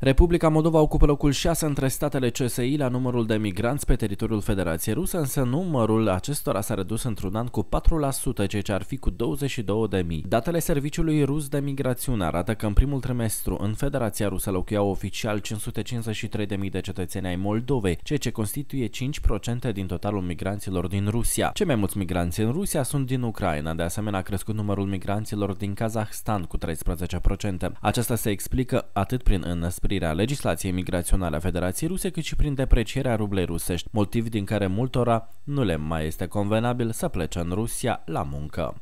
Republica Moldova ocupă locul 6 între statele CSI la numărul de migranți pe teritoriul Federației Rusă, însă numărul acestora s-a redus într-un an cu 4%, ceea ce ar fi cu 22.000. Datele Serviciului Rus de Migrațiune arată că în primul trimestru în Federația Rusă locuiau oficial 553.000 de cetățeni ai Moldovei, ceea ce constituie 5% din totalul migranților din Rusia. Cei mai mulți migranți în Rusia sunt din Ucraina, de asemenea a crescut numărul migranților din Kazahstan cu 13%. Aceasta se explică atât prin înăsprire sprijinirea legislației migraționale a Federației Ruse, cât și prin deprecierea rublei rusești, motiv din care multora nu le mai este convenabil să plece în Rusia la muncă.